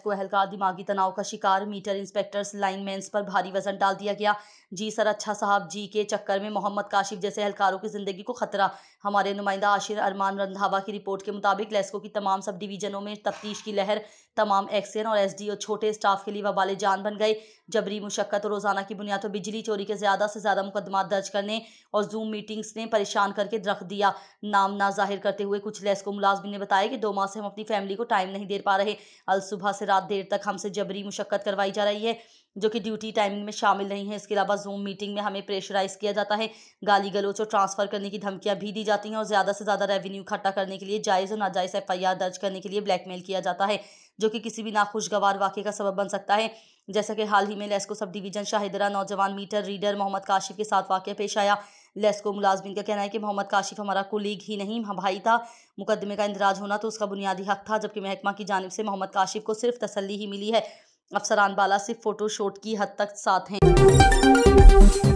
को अहलकार दिमागी तनाव का शिकार मीटर इंस्पेक्टर्स लाइनमैन्स पर भारी वजन डाल दिया गया जी सर अच्छा साहब जी के चक्कर में मोहम्मद काशिफ जैसे अहलकारों की ज़िंदगी को ख़तरा हमारे नुमाइंदा आशिर अरमान रंधावा की रिपोर्ट के मुताबिक लेस्को की तमाम सब डिवीज़नों में तफ्तीश की लहर तमाम एक्सएन और डी और छोटे स्टाफ के लिए वबाल जान बन गए जबरी मुशक्क़त और रोज़ाना की बुनियाद पर बिजली चोरी के ज़्यादा से ज़्यादा मुकदमा दर्ज करने और जूम मीटिंग्स ने परेशान करके रख दिया नाम ना जाहिर करते हुए कुछ को मुलाजमी ने बताया कि दो माह से हम अपनी फैमिली को टाइम नहीं दे पा रहे अल सुबह से रात देर तक हमसे जबरी मुशक्क़त करवाई जा रही है जो कि ड्यूटी टाइमिंग में शामिल नहीं है इसके अलावा जूम मीटिंग में हमें प्रेशराइज किया जाता है गाली गलोच और ट्रांसफ़र करने की धमकियां भी दी जाती हैं और ज़्यादा से ज़्यादा रेवेन्यू इकट्ठा करने के लिए जायज़ और नाजायज़ एफ दर्ज करने के लिए ब्लैकमेल किया जाता है जो कि किसी भी नाखुशगवार वाक़े का सबब बन सकता है जैसा कि हाल ही में लेस्को सब डिवीज़न शाहिदरा नौजवान मीटर रीडर मोहम्मद काशिफ के साथ वाक़ पेश आया लेस्को मुलाजमिन का कहना है कि मोहम्मद काशिफ हमारा कोलीग ही नहीं भाई था मुकदमे का इंदराज होना तो उसका बुनियादी हक था जबकि महकमा की जानब से मोहम्मद काशिफ को सिर्फ तसली ही मिली है अफसरान बाला सिर्फ फोटो की हद तक साथ हैं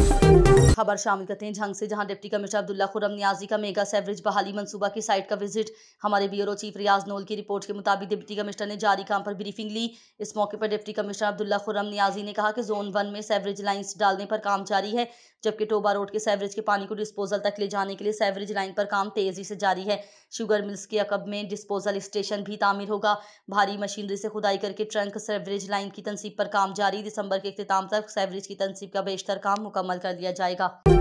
खबर शामिल करते हैं झंग से जहां डिप्टी कमिश्नर अब्दुल्ला खुरम नियाजी का मेगा सेवरेज बहाली मनसूबा की साइट का विजिट हमारे ब्यूरो चीफ रियाज नोल की रिपोर्ट के मुताबिक डिप्टी कमिश्नर ने जारी काम पर ब्रीफिंग ली इस मौके पर डिप्टी कमिश्नर अब्दुल्ला खुरम नियाजी ने कहा कि जोन वन में सेवरेज लाइन्स डालने पर काम जारी है जबकि टोबा रोड के सेवरेज के पानी को डिस्पोजल तक ले जाने के लिए सेवरेज लाइन पर काम तेजी से जारी है शुगर मिल्स के अकब में डिस्पोजल स्टेशन भी तामिर होगा भारी मशीनरी से खुदाई करके ट्रंक सेवरेज लाइन की तनसीब पर काम जारी दिसंबर के अख्ताम तक सेवरेज की तनसीब का बेशतर काम मुकम्मल कर दिया जाएगा し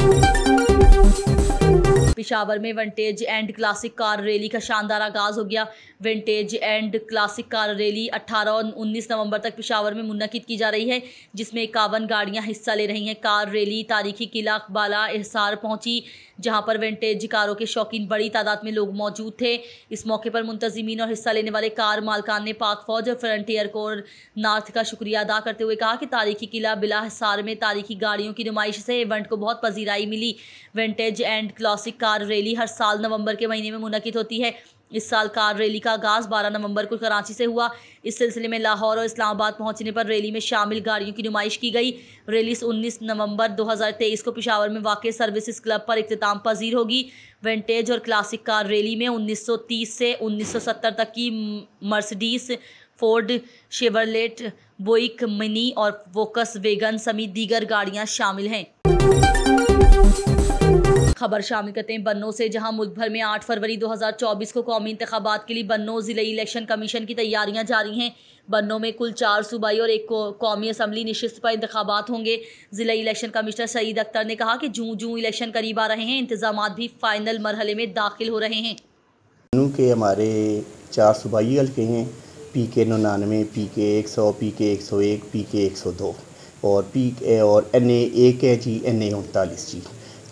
た。पिशावर में vintage and classic car rally का शानदार आगाज़ हो गया vintage and classic car rally 18 और 19 नवंबर तक पिशावर में मुनद की जा रही है जिसमें इक्यावन गाड़ियां हिस्सा ले रही हैं कार रैली तारीखी किला बाला एहसार पहुंची जहां पर वेंटेज कारों के शौकीन बड़ी तादाद में लोग मौजूद थे इस मौके पर मुंतजमीन और हिस्सा लेने वाले कार मालकान ने पाक फौज और फ्रंटियर कोर नार्थ का शुक्रिया अदा करते हुए कहा कि तारीखी किला बिला हिसार में तारीखी गाड़ियों की नुमाइश से इवेंट को बहुत पजीराई मिली vintage and classic car rally हर साल नवंबर के महीने में मुनद होती है इस साल कार रैली का आगाज़ बारह नवंबर को कराची से हुआ इस सिलसिले में लाहौर और इस्लामाबाद पहुंचने पर रैली में शामिल गाड़ियों की नुमाइश की गई रैली 19 नवंबर 2023 को पिशावर में वाक़ सर्विसेज क्लब पर अख्ताम पजीर होगी वेंटेज और क्लासिक कार रैली में 1930 से 1970 तक की Mercedes Ford Chevrolet Buick mini और वोकस वेगन समेत दीगर गाड़ियाँ शामिल हैं खबर शामिल करते हैं बन्नो से जहां मुल्क भर में 8 फरवरी 2024 को कौमी इंतबात के लिए बन्नो जिले इलेक्शन कमीशन की तैयारियां जारी हैं बन्नों में कुल चार सूबाई और एक कौमी असम्बली नशस्त पर इंतबात होंगे ज़िला इलेक्शन कमिश्नर सईद अख्तर ने कहा कि जूँ जूँ इलेक्शन करीब आ रहे हैं इंतजाम भी फ़ाइनल मरहले में दाखिल हो रहे हैं के हमारे चार सूबाई हल्के हैं पी के निन्यानवे पी के एक सौ पी के एक सौ एक पी के एक सौ दो और पी के और एन ए एक है जी एन ए उनतालीस जी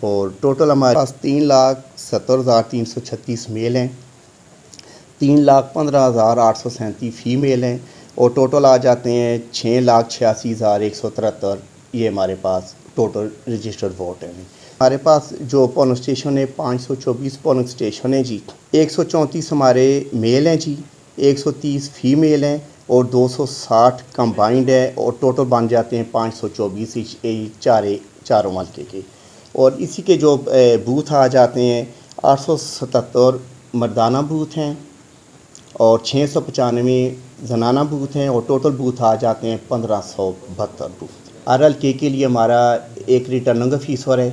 और टोटल हमारे पास तीन लाख सत्तर हज़ार तीन सौ छत्तीस मेल हैं तीन लाख पंद्रह हज़ार आठ सौ सैंतीस फ़ीमेल हैं और टोटल आ जाते हैं छः लाख छियासी हज़ार एक सौ तिहत्तर ये हमारे पास टोटल रजिस्टर्ड वोट हैं हमारे पास जो पोलिंग स्टेशन है पाँच सौ चौबीस पोलिंग स्टेशन है जी एक सौ चौंतीस हमारे मेल हैं जी एक सौ तीस फीमेल हैं और दो सौ साठ कंबाइंड है और टोटल बन जाते हैं पाँच सौ चौबीस चारे चारों मलके के और इसी के जो बूथ आ जाते हैं आठ सौ सतहत्तर मर्दाना बूथ हैं और छः सौ पचानवे जनाना बूथ हैं और टोटल बूथ आ जाते हैं पंद्रह सौ बहत्तर बूथ आर एल के के लिए हमारा एक रिटर्निंग ऑफिसर है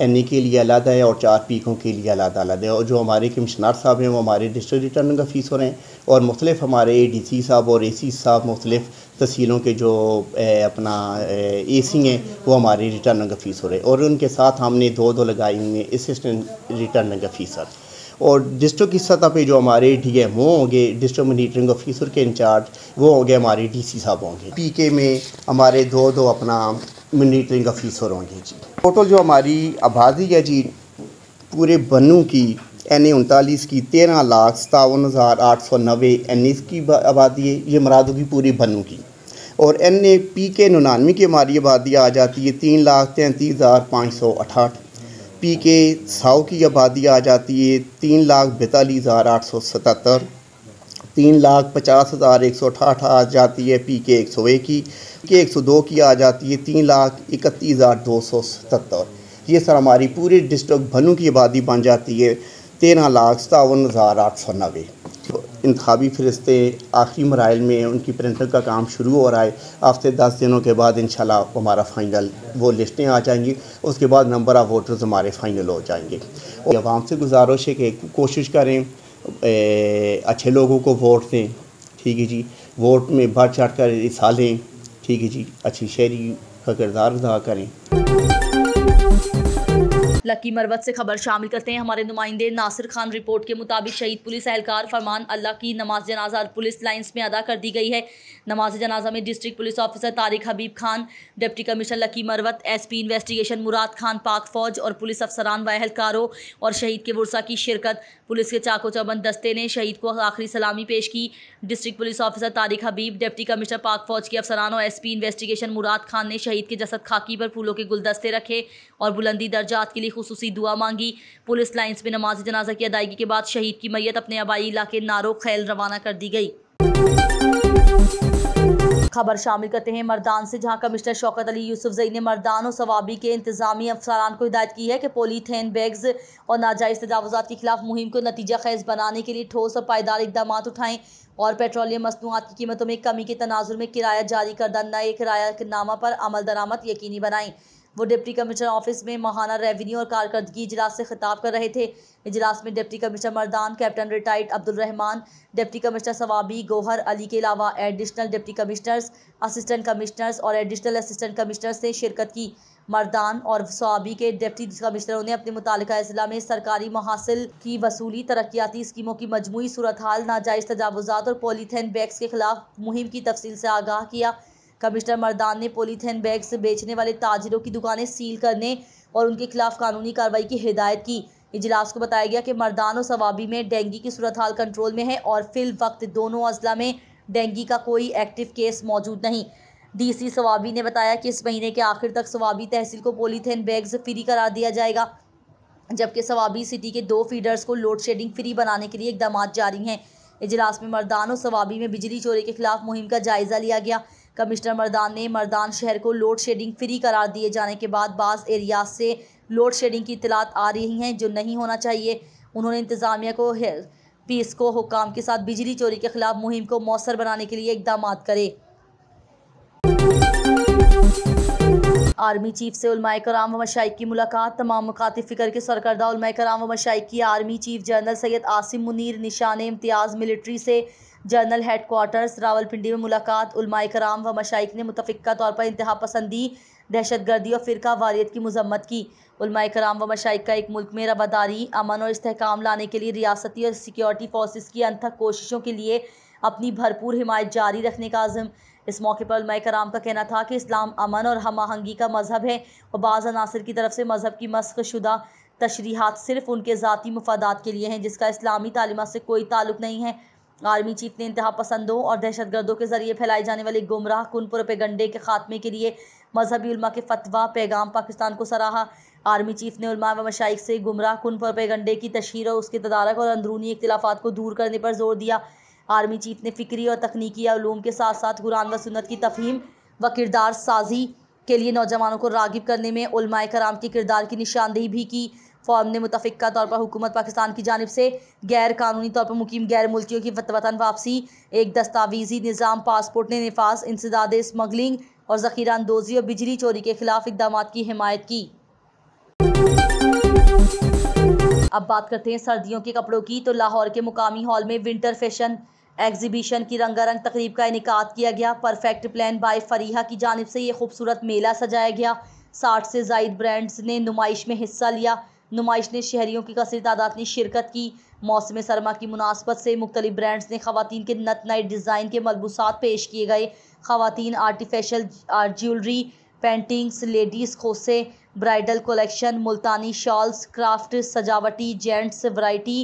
एन ए के लिए अलग है और चार पीकों के लिए अलग अलग है और जो हमारे कमिश्नर साहब हैं वो हमारे डिस्ट्रिक्ट रिटर्निंग ऑफिसर हैं और मुख्तलिफ हमारे ए डी सी साहब और ए सी साहब मुख्तलिफ़ तहसीलों के जो ए, अपना ए सी हैं वो हमारी रिटर्न फीस हो रहे और उनके साथ हमने दो दो लगाई हुई हैं असिस्टेंट रिटर्न ऑफिसर और डिस्ट्रिक्ट की सतह पे जो हमारे डी एम ओ होंगे डिस्ट्रिक्ट मोनीटरिंग ऑफिसर के इंचार्ज वो होंगे हमारे डी सी साहब होंगे पी के में हमारे दो दो अपना मॉनिटरिंग ऑफिसर होंगे जी टोटल जो हमारी आबादी है जी पूरे बनू की एन ए उनतालीस की तेरह लाख सतावन हज़ार आठ सौ नबे एन एस की आबादी है ये मरादों की पूरी बनू की और एन ए पी के निन्यानवे की हमारी आबादी आ जाती है तीन लाख तैंतीस हज़ार पाँच सौ अठाठ पी के सौ की आबादी आ जाती है तीन लाख बैतालीस हज़ार आठ सौ सतहत्तर तीन लाख पचास हज़ार एक सौ अठाठ आ जाती है पी के एक सौ एक की के एक सौ दो की आ जाती है तीन लाख इकतीस हज़ार दो सौ सतहत्तर ये सर हमारी पूरी डिस्ट्रिक्ट भनू की आबादी बन जाती है तेरह लाख सतावन हज़ार आठ सौ नब्बे इंतबी फरिश्ते आखिरी मराइल में उनकी प्रिंटर का काम शुरू हो रहा है आफ्ते दस दिनों के बाद इन हमारा फ़ाइनल वो लिस्टें आ जाएंगी उसके बाद नंबर ऑफ़ वोटर्स हमारे फ़ाइनल हो जाएंगे और आवाम से गुजारिश है कि कोशिश करें ए, अच्छे लोगों को वोट दें ठीक है जी वोट में बढ़ चढ़ कर हिस्सा लें ठीक है जी अच्छी शहरी का किरदार अदा करें लकी मरवत से खबर शामिल करते हैं हमारे नुमाइंदे नासिर खान रिपोर्ट के मुताबिक शहीद पुलिस एहलकार फरमान अल्लाह की नमाज जनाजा पुलिस लाइन्स में अदा कर दी गई है नमाज जनाजा में district police officer Tariq Habib Khan deputy commissioner Lakki Marwat S P investigation Murad Khan Pak फौज और पुलिस अफसरान व एहलकारों और शहीद के वर्षा की शिरकत पुलिस के चाको चौबंद दस्ते ने शहीद को आखिरी सलामी पेश की district police officer Tariq Habib deputy commissioner Pak फौज के अफसरान और S P investigation Murad Khan ने शहीद के जसद खाकी पर फूलों के गुलदस्ते रखे और बुलंदी दर्जात के लिए की खसूसी दुआ मांगी पुलिस लाइन्स में नमाज जनाजा की अदायगी के बाद शहीद की मैयत अपने आबाई इलाके नारो खैल रवाना कर दी गई खबर शामिल करते हैं मरदान से जहां कमिश्नर शौकत अली यूसुफ जई ने मरदान और सवाबी के इंतजामी अफसरान को हिदायत की है कि पोलीथेन बैग्स और नाजायज़ तजावजात के खिलाफ मुहिम को नतीजा खैज बनाने के लिए ठोस और पायदार इकदाम उठाएं और पेट्रोलियम मसनूआत की कीमतों में कमी के तनाजुर में किराया जारी करदा नए किराया नामा पर अमल दरामद यकीनी बनाएं वो डिप्टी कमिश्नर ऑफिस में महाना रेवेन्यू और कारकर्दगी इजलास से खिताब कर रहे थे इजलास में deputy commissioner Mardan captain retired Abdul Rehman deputy commissioner Swabi Gohar Ali के अलावा additional deputy commissioners assistant commissioners और एडिशनल असिस्टेंट कमिश्नर्स ने शिरकत की मरदान और सवाबी के डिप्टी कमिश्नरों ने अपने मुतल अजला में सरकारी महासिल की वसूली तरक्याती स्कीमों की मजमू सूरत हाल नाजायज़ तजावज़ात और पॉलीथीन बैग्स के खिलाफ मुहिम की तफसील से आगाह किया कमिश्नर मर्दान ने पॉलीथीन बैग्स बेचने वाले ताजिरों की दुकानें सील करने और उनके खिलाफ कानूनी कार्रवाई की हिदायत की इजलास को बताया गया कि मर्दान और सवाबी में डेंगू की सूरत हाल कंट्रोल में है और फिल वक्त दोनों अजला में डेंगू का कोई एक्टिव केस मौजूद नहीं डीसी सवाबी ने बताया कि इस महीने के आखिर तक सवाबी तहसील को पोलीथेन बैग्स फ्री करा दिया जाएगा जबकि सवाबी सिटी के दो फीडर्स को लोड शेडिंग फ्री बनाने के लिए इकदाम जारी हैं इजलास में मर्दान और सवाबी में बिजली चोरी के खिलाफ मुहिम का जायजा लिया गया कमिश्नर मर्दान ने मर्दान शहर को लोड शेडिंग फ्री करार दिए जाने के बाद बाज़ एरिया से लोड शेडिंग की इतलात आ रही हैं जो नहीं होना चाहिए उन्होंने इंतज़ामिया को पीस को हुकाम के साथ बिजली चोरी के खिलाफ मुहिम को मौसर बनाने के लिए इकदाम करे आर्मी चीफ से उलमाए कराम व मशाइ की मुलाकात तमाम मुखातिब फिक्र के सरकर्दा उलमाए कराम व मशाइक की army chief general Syed Asim Munir Nishan Imtiaz military से जनरल हेड क्वार्टर्स रावलपिंडी में मुलाकात उलमाए कराम व मशाइक ने मुतफ़ा तौर पर इंतहा पसंदी दहशत गर्दी और फ़िरका वारियत की मजम्मत की उलमाए कराम व मशाइक का एक मुल्क में रवादारी अमन और इसकाम लाने के लिए रियासती और सिक्योरिटी फोर्स की अनथक कोशिशों के लिए अपनी भरपूर हिमायत जारी रखने का आज़म इस मौके पर कराम का कहना था कि इस्लाम अमन और हम आहंगी का मजहब है और बाज़ अनासर की तरफ से मजहब की मस्क शुदा तशरीहत सिर्फ उनके ज़ाती मफादात के लिए हैं जिसका इस्लामी तालीमत से कोई ताल्लुक नहीं है आर्मी चीफ ने इंतहा पसंदों और दहशत गर्दों के जरिए फैलाए जाने वाले गुमराह कन पेगंडे के खात्मे के लिए मजहबी के फतवा पैगाम पाकिस्तान को सराहा आर्मी चीफ ने उलमा व मशाइक से गुमराह कन प्रोपेगंडे की तशहर और उसके तदारक और अंदरूनी इख्तलाफा को दूर करने पर जोर दिया आर्मी चीफ ने फ़िक्री और तकनीकी आलूम के साथ साथ कुरान व सुनत की तफहीम व किरदार साजी के लिए नौजवानों को रागब करने में उलमाए कराम के किरदार की निशानदेही भी की फॉर्म ने मुतफ़ा तौर पर हुकूमत पाकिस्तान की जानब से गैर कानूनी तौर पर मुकीम गैर मुल्कियों की वतन वापसी एक दस्तावेजी निज़ाम पासपोर्ट ने नफाज इंसदाद स्मगलिंग और ज़ख़ीरा अंदोज़ी और बिजली चोरी के खिलाफ इकदाम की हमायत की अब बात करते हैं सर्दियों के कपड़ों की तो लाहौर के मुकामी हॉल में विंटर फैशन एग्जीबिशन की रंगारंग तकरीब का इनका किया गया परफेक्ट प्लान बाय फरीहा की जानब से ये खूबसूरत मेला सजाया गया साठ से जायद ब्रांड्स ने नुमाइश में हिस्सा लिया नुमाइश ने शहरीों की कसर तादाद ने शिरकत की मौसम सरमा की मुनासबत से मुख्तलि ब्रांड्स ने खातन के नत नए डिज़ाइन के मलबूसात पेश किए गए खातन आर्टिफिशल ज्वेलरी पेंटिंग्स लेडीज़ खोसे bridal collection Multani shawls craft सजावटी जेंट्स वाइटी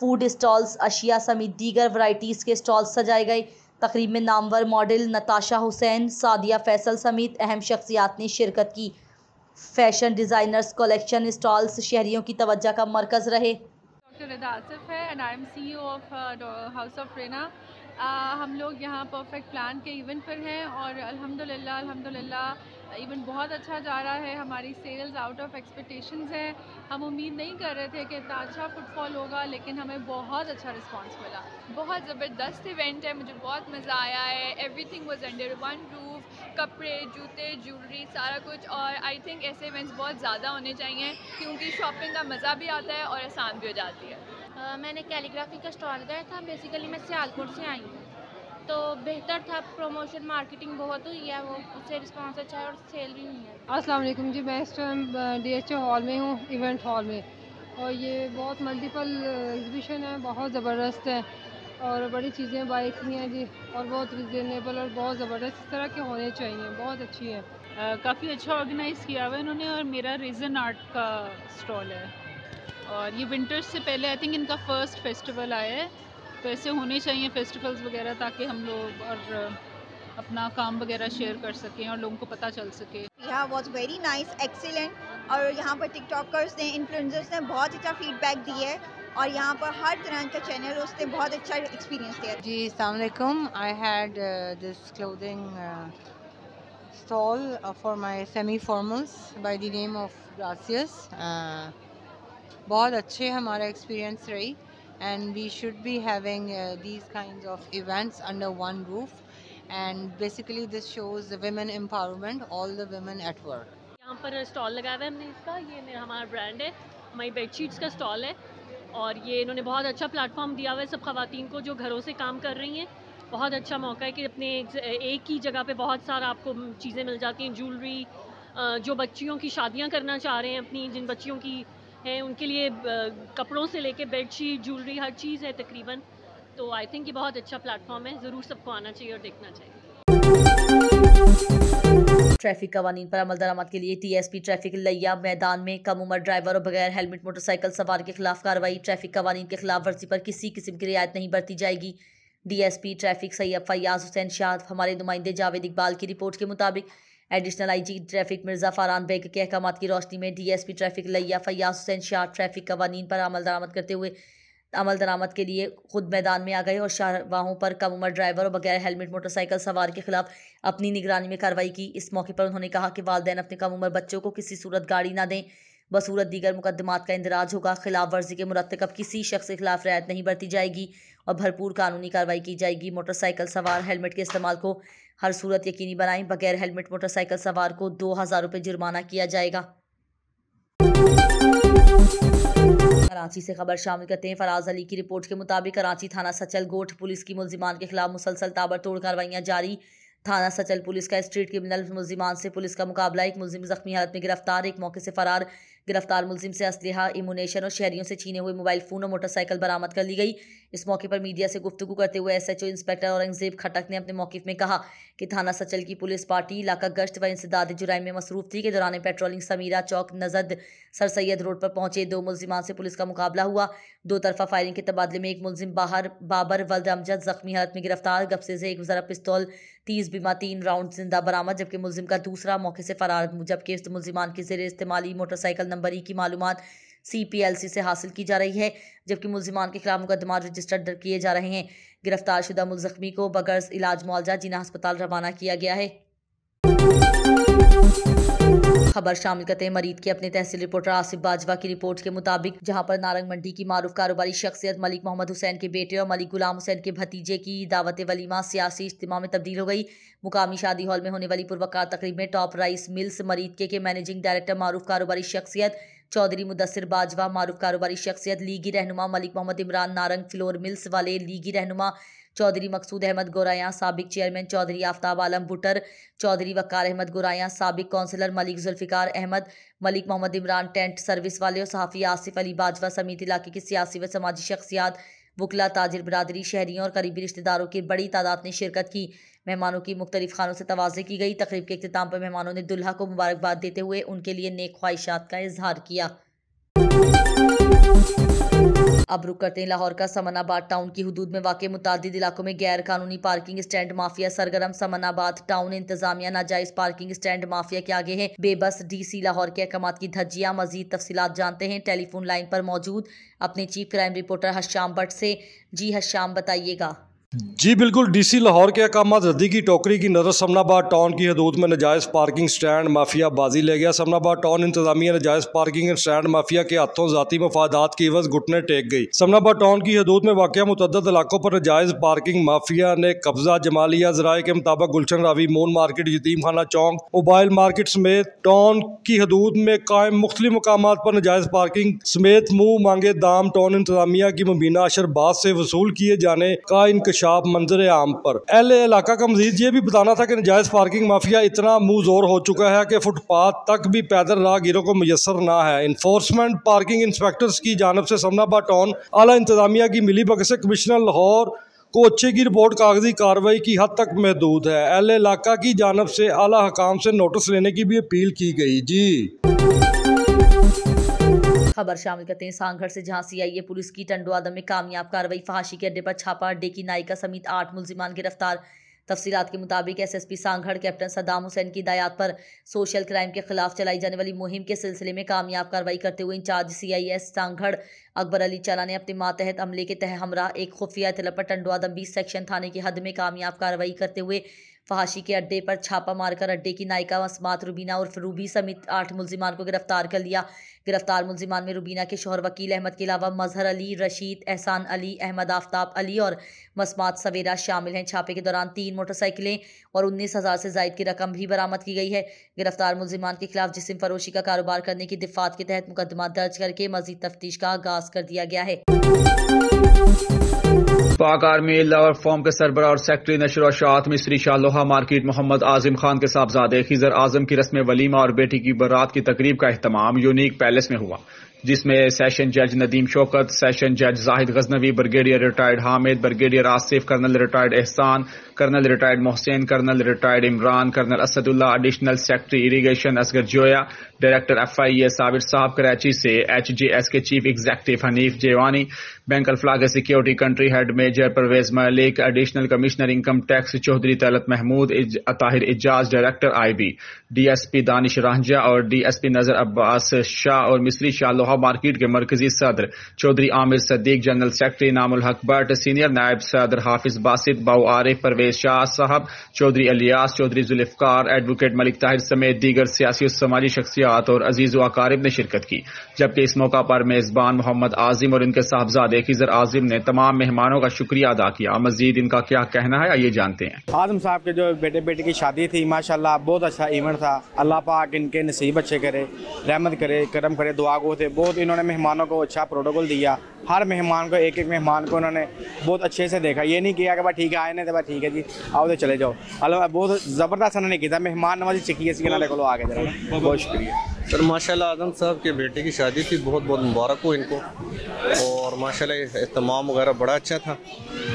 फूड स्टॉल्स अशिया समेत दीगर वराइटीज़ के स्टॉल्स सजाए गए तकरीब में नामवर मॉडल नताशा हुसैन सादिया फैसल समेत अहम शख्सियात ने शिरकत की फैशन डिज़ाइनर्स कलेक्शन स्टॉल्स शहरीों की तवज्जा का मरकज़ रहे डॉक्टर रदा आसफ है and I am C of house of Rena हम लोग यहाँ परफेक्ट प्लान के इवेंट पर हैं और अल्हम्दुलिल्लाह अल्हम्दुलिल्लाह इवन बहुत अच्छा जा रहा है हमारी सेल्स आउट ऑफ एक्सपेक्टेशंस है हम उम्मीद नहीं कर रहे थे कि इतना अच्छा फुटफॉल होगा लेकिन हमें बहुत अच्छा रिस्पांस मिला बहुत ज़बरदस्त इवेंट है मुझे बहुत मज़ा आया है everything was under one roof कपड़े जूते ज्वेलरी सारा कुछ और आई थिंक ऐसे इवेंट्स बहुत ज़्यादा होने चाहिए क्योंकि शॉपिंग का मज़ा भी आता है और आसान भी हो जाती है uh, मैंने कैलीग्राफी का स्टॉल गया था बेसिकली मैं सियालकोट से आई हूँ तो बेहतर था प्रमोशन मार्केटिंग बहुत हुई है वो उससे रिस्पांस अच्छा है और सेल भी हुई है अस्सलाम वालेकुम जी मैं इस टाइम डी एच हॉल में हूँ इवेंट हॉल में और ये बहुत मल्टीपल एग्जीबिशन है बहुत ज़बरदस्त है और बड़ी चीज़ें बाई की हैं जी और बहुत रिजनेबल और बहुत ज़बरदस्त इस तरह के होने चाहिए बहुत अच्छी है काफ़ी अच्छा ऑर्गेनाइज़ किया हुआ है इन्होंने और मेरा रीजन आर्ट का स्टॉल है और ये विंटर्स से पहले आई थिंक इनका फर्स्ट फेस्टिवल आया है तो ऐसे होने चाहिए फेस्टिवल्स वगैरह ताकि हम लोग और अपना काम वगैरह शेयर कर सकें और लोगों को पता चल सके यहाँ वॉज वेरी नाइस एक्सीलेंट और यहाँ पर टिकटॉकर्स ने इन्फ्लुएंसर्स ने बहुत अच्छा फीडबैक दी है और यहाँ पर हर तरह का चैनल उसने बहुत अच्छा एक्सपीरियंस दिया जी सलामकुम I had this clothing stall for my semi formals by the name of Gracious बहुत अच्छे हमारा एक्सपीरियंस रही and we should be having uh, these kinds of events under one roof and basically this shows the women empowerment all the women at work यहाँ पर stall लगाया हुआ है हमने इसका ये मेरा हमारा ब्रांड है हमारी बेडशीट्स का स्टॉल है और ये इन्होंने बहुत अच्छा प्लेटफॉर्म दिया हुआ है सब खातन को जो घरों से काम कर रही हैं बहुत अच्छा मौका है कि अपने एक ही जगह पे बहुत सारा आपको चीज़ें मिल जाती हैं ज्वेलरी जो बच्चियों की शादियां करना चाह रहे हैं अपनी जिन बच्चियों की हैं उनके लिए कपड़ों से लेके बेडशीट ज्वेलरी हर चीज़ है तकरीबन तो आई थिंक ये बहुत अच्छा प्लेटफॉर्म है ज़रूर सबको आना चाहिए और देखना चाहिए ट्रैफिक कवानीन पर अमल दरामद के लिए टीएसपी ट्रैफिक लैया मैदान में कम उम्र ड्राइवर और बगैर हेलमेट मोटरसाइकिल सवार के खिलाफ कार्रवाई ट्रैफिक कवानीन के खिलाफ वर्जी पर किसी किस्म की रियायत नहीं बरती जाएगी डीएसपी ट्रैफिक सैयद फैयाज हुसैन शाह हमारे नुमाइंदे जावेद इकबाल की रिपोर्ट के मुताबिक additional IG traffic Mirza Faran Baig के अहकाम की रोशनी में डीएसपी ट्रैफिक लैया फयाज हुसैन शाह ट्रैफिक कवानीन पर अमल दरामद करते हुए अमल दरामद के लिए खुद मैदान में आ गए और शाहवाहों पर कम उम्र ड्राइवर और बगैर हेलमेट मोटरसाइकिल सवार के खिलाफ अपनी निगरानी में कार्रवाई की इस मौके पर उन्होंने कहा कि वालदेन अपने कम उम्र बच्चों को किसी सूरत गाड़ी ना दें बसूरत दीगर मुकदमात का इंदराज होगा खिलाफ वर्जी के मरतकब किसी शख्स के खिलाफ रियायत नहीं बरती जाएगी और भरपूर कानूनी कार्रवाई की जाएगी मोटरसाइकिल सवार हेलमेट के इस्तेमाल को हर सूरत यकीनी बनाएं बगैर हेलमेट मोटरसाइकिल सवार को दो हज़ार रुपये जुर्माना किया जाएगा कराची से खबर शामिल करते हैं फराज अली की रिपोर्ट के मुताबिक कराची थाना सचल गोट पुलिस की मुलजिमान के खिलाफ मुसलसल ताबड़तोड़ कार्रवाइयाँ जारी थाना सचल पुलिस का स्ट्रीट क्रिमिनल मुलजिमान से पुलिस का मुकाबला एक मुलजिम जख्मी हालत में गिरफ्तार एक मौके से फरार गिरफ्तार मुलिम से असलहा इमुनेशन और शहरियों से छीने हुए मोबाइल फ़ोन और मोटरसाइकिल बरामद कर ली गई इस मौके पर मीडिया से गुफ्तु करते हुए S H O inspector Aurangzeb Khattak ने अपने मौकफ में कहा कि थाना सचल की पुलिस पार्टी इलाका गश्त व इंसदाद जुराई में मसरूफ थी के दौरान पेट्रोलिंग समीरा चौक नजद सर सैद रोड पर पहुंचे दो मुलजिमान से पुलिस का मुकाबला हुआ दो तरफा फायरिंग के तबादले में एक मुलजिम बाहर बाबर वल्द अमजद जख्मी हालत में गिरफ्तार गपसे से एक जरा पिस्तौल तीस बीमा तीन राउंड जिंदा बरामद जबकि मुलजिम का दूसरा मौके से फरार जबकि मुलजिमान की जेर इस्तेमाली मोटरसाइकिल नंबर ई की मालूम सी से हासिल की जा रही है जबकि मुलजिमान के खिलाफ मुकदमा रजिस्टर दर्ज किए जा रहे हैं गिरफ्तार शुदा मुलजख्मी को बगर्स इलाज मुआवजा जिना अस्पताल रवाना किया गया है खबर शामिल करते हैं मरीज के अपने तहसील रिपोर्टर आसिफ बाजवा की रिपोर्ट के मुताबिक जहां पर नारंग मंडी की मारूफ कारोबारी शख्सियत मलिक मोहम्मद हुसैन के बेटे और मलिक गुलाम हुसैन के भतीजे की दावत वलीमा सियासी इज्तम में तब्दील हो गई मुकामी शादी हॉल में होने वाली पुरवकार तकरीब में टॉप राइस मिल्स मरीद के, के मैनेजिंग डायरेक्टर मारूफ कारोबारी शख्सियत चौधरी मुदसर बाजवा मारूफ कारोबारी शख्सियत लीगी रहनुमा मलिक मोहम्मद इमरान नारंग फ्लोर मिल्स वाले लीगी रहनुमा चौधरी मकसूद अहमद गोराया सबक चेयरमैन चौधरी आफ्ताब आलम भुटर चौधरी वकार अहमद गोराया सबक councillor Malik Zulfiqar Ahmed Malik Mohammad Imran tent service वाले और सहाफ़ी आसिफ अली बाजवा समेत इलाके की सियासी व समाजी शख्सियात वकला ताजिर बरदरी शहरीों और करीबी रिश्तेदारों की बड़ी तादाद ने शिरकत की मेहमानों की मुख्तलिफ खानों से तोज़े की गई तकरीब के अख्ताम पर मेहमानों ने दुल्हा को मुबारकबाद देते हुए उनके लिए नेक ख्वाहिशात का इजहार किया अब रुक करते हैं लाहौर का समनाबाद टाउन की हदूद में वाक़ मुतद इलाकों में गैर कानूनी पार्किंग स्टैंड माफिया सरगरम समनाबाद टाउन इंतजामिया नाजायज पार्किंग स्टैंड माफिया के आगे है बेबस डी सी लाहौर के अहकाम की धज्जियाँ मजीद तफसी जानते हैं टेलीफोन लाइन पर मौजूद अपने chief crime reporter Hisham Bhatt से जी हश्याम बताइएगा जी बिल्कुल डीसी लाहौर के अहकाम रद्दी की टोकरी की नज़र समनाबाद टाउन की हदूद में नजायज़ पार्किंग स्टैंड माफिया बाजी ले गया समनाबाद टाउन इंतजामिया नजायज़ पार्किंग स्टैंड माफिया के हाथों जतीी मफादात की वज घुटने टेक गई समनाबाद टाउन की हदूद में वाक़ मुतद इलाकों पर नजायज़ पार्किंग माफिया ने कब्जा जमा लिया जराये के मुताबिक गुलशन रावी मोन मार्केट यतीम खाना चौंक मोबाइल मार्केट समेत टाउन की हदूद में कायम मुख्तलि मकाम पर नजायज़ पार्किंग समेत मुँह मांगे दाम टाउन इंतजामिया की मुबीना अशरबाज से वसूल किए जाने का इनकश शाप मंजर आम पर ए इलाका का मजीद ये भी बताना था कि नजायज़ पार्किंग माफिया इतना मुँह जोर हो चुका है कि फुटपाथ तक भी पैदल राहगीरों को मैसर ना है इन्फोर्समेंट पार्किंग इंस्पेक्टर्स की जानब से समनाबा टाउन अला इंतजामिया की मिली बगत से कमिश्नर लाहौर को अच्छे की रिपोर्ट कागजी कार्रवाई की हद तक महदूद है ए इलाका की जानब से अला हकाम से नोटिस लेने की भी अपील की गई जी खबर शामिल करते हैं सांगढ़ से जहां सीआईए पुलिस की टंडोआदम में कामयाब कार्रवाई फांसी के अड्डे पर छापा अड्डे की नायिका समेत आठ मुलजिमान गिरफ्तार तफसीत के मुताबिक एसएसपी सांगढ़ कैप्टन सदाम हुसैन की हिदायत पर सोशल क्राइम के खिलाफ चलाई जाने वाली मुहिम के सिलसिले में कामयाब कार्रवाई करते हुए इंचार्ज सीआईएस सांगढ़ अकबर अली चला ने अपने मातहत अमले के तह हमरा एक खुफिया तलब पर टंडोआदम बीस सेक्शन थाने की हद में कामयाब कार्रवाई करते हुए फहाशी के अड्डे पर छापा मारकर अड्डे की नायिका मसमात रुबीना और रूबी समेत आठ मुलजिमान को गिरफ्तार कर लिया गिरफ्तार मुलजिमान में रुबीना के शोहर वकील अहमद के अलावा मजहर अली रशीद एहसान अली अहमद आफ्ताब अली और मसमात सवेरा शामिल हैं छापे के दौरान तीन मोटरसाइकिलें और उन्नीस हज़ार से जायद की रकम भी बरामद की गई है गिरफ्तार मुलजिमान के खिलाफ जिसम फरोशी का कारोबार करने की दिफात के तहत मुकदमा दर्ज करके मजीद तफ्तीश का आगाज कर दिया गया है पाक आर्मी लवर फॉर्म के सरबरा और सेक्रेटरी नशर शाह मिश्री शाह लोहा मार्केट मोहम्मद आजम खान के साहबजादे खिजर आजम की रस्म वलीमा और बेटी की बरात की तकरीब का अहतमाम यूनिक पैलेस में हुआ जिसमें सेशन जज नदीम शौकत सेशन जज Zahid Ghaznavi brigadier retired Hamid brigadier Asif colonel retired Ehsan colonel retired Mohsin colonel retired Imran colonel Asadullah additional secretary irrigation Asghar Joya director F I A Sabir sahib Karachi से एच जे एस के chief executive Hanif Jewani bank के security country head major Parvez Malik additional commissioner income tax Chaudhry Talat Mahmood Atahir Ejaz director IB DSP Danish Ranjha और DSP नजर अब्बास शाह और मिस्री शाह लोहा market के मरकजी सदर Chaudhry Amir Sadiq general secretary Naimul Haq Bhatt senior नायब सदर हाफिज बासित बाऊ आरिफ परवेज परवेज शाह साहब चौधरी अलियास चौधरी जुल्फकार एडवोकेट मलिक ताहिर समेत दीगर सियासी और समाजी शख्सियात और अजीज अकारिब ने शिरकत की जबकि इस मौका पर मेजबान मोहम्मद आजिम और इनके साहबजादे खिजर आजिम ने तमाम मेहमानों का शुक्रिया अदा किया मजीद इनका क्या कहना है आइए जानते हैं आजम साहब के जो बेटे बेटे की शादी थी माशाला बहुत अच्छा इवेंट था अल्लाह पाक इनके नसीब अच्छे करे रहमत करे करम करे दुआ को थे बहुत इन्होंने मेहमानों को अच्छा प्रोटोकॉल दिया हर मेहमान को एक एक मेहमान को उन्होंने बहुत अच्छे से देखा ये नहीं किया कि भाई ठीक है आए ना तो भाई ठीक है जाएगी आओ तो चले जाओ अलग मतलब बहुत ज़बरदस्त उन्होंने किया मेहमान नवाजी चिकी इसी नाले को आगे जरा बहुत शुक्रिया सर माशाल्लाह आजम साहब के बेटे की शादी थी बहुत बहुत मुबारक हो इनको और माशाल्लाह इहतमाम वगैरह बड़ा अच्छा था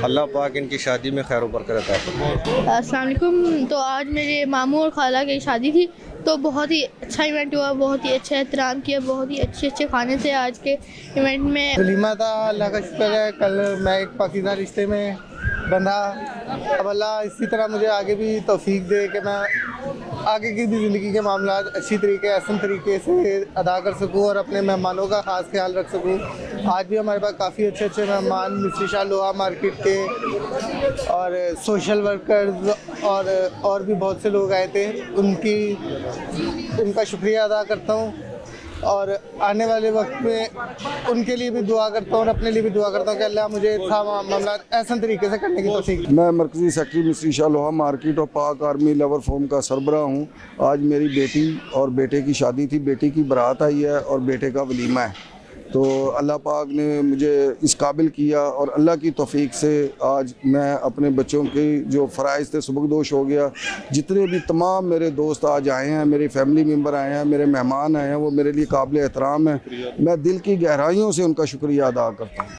अल्लाह पाक इनकी शादी में खैर उबर करता तो आज मेरे मामू और खाला की शादी थी तो बहुत ही अच्छा इवेंट हुआ बहुत ही अच्छा एहतराम किया बहुत ही अच्छे अच्छे खाने थे आज के इवेंट में था अल्लाह का शुक्र है कल मैं एक पाकिस्तान रिश्ते में बना अब अल्लाह इसी तरह मुझे आगे भी तोफीक दे कि मैं आगे की भी ज़िंदगी के मामला अच्छी तरीके आसन तरीके से अदा कर सकूँ और अपने मेहमानों का ख़ास ख्याल रख सकूँ आज भी हमारे पास काफ़ी अच्छे अच्छे मेहमान मिश्री शाह लोहा मार्केट के और सोशल वर्कर्स और और भी बहुत से लोग आए थे उनकी उनका शुक्रिया अदा करता हूँ और आने वाले वक्त में उनके लिए भी दुआ करता हूँ और अपने लिए भी दुआ करता हूँ कि अल्लाह मुझे था मामला ऐसा तरीके से करने की तोफीक मैं मरकजी सेक्रेटरी मिश्री शाह लोहा मार्केट और पाक आर्मी लवर फोम का सरबरा हूँ आज मेरी बेटी और बेटे की शादी थी बेटी की बारात आई है और बेटे का वलीमा है तो अल्लाह पाक ने मुझे इस काबिल किया और अल्लाह की तोफ़ी से आज मैं अपने बच्चों के जो फ़रज़ थे सबकदोश हो गया जितने भी तमाम मेरे दोस्त आज आए हैं मेरी फैमिली मेम्बर आए हैं मेरे मेहमान आए हैं वो मेरे लिए काबिल एहतराम है मैं दिल की गहराइयों से उनका शुक्रिया अदा करता हूँ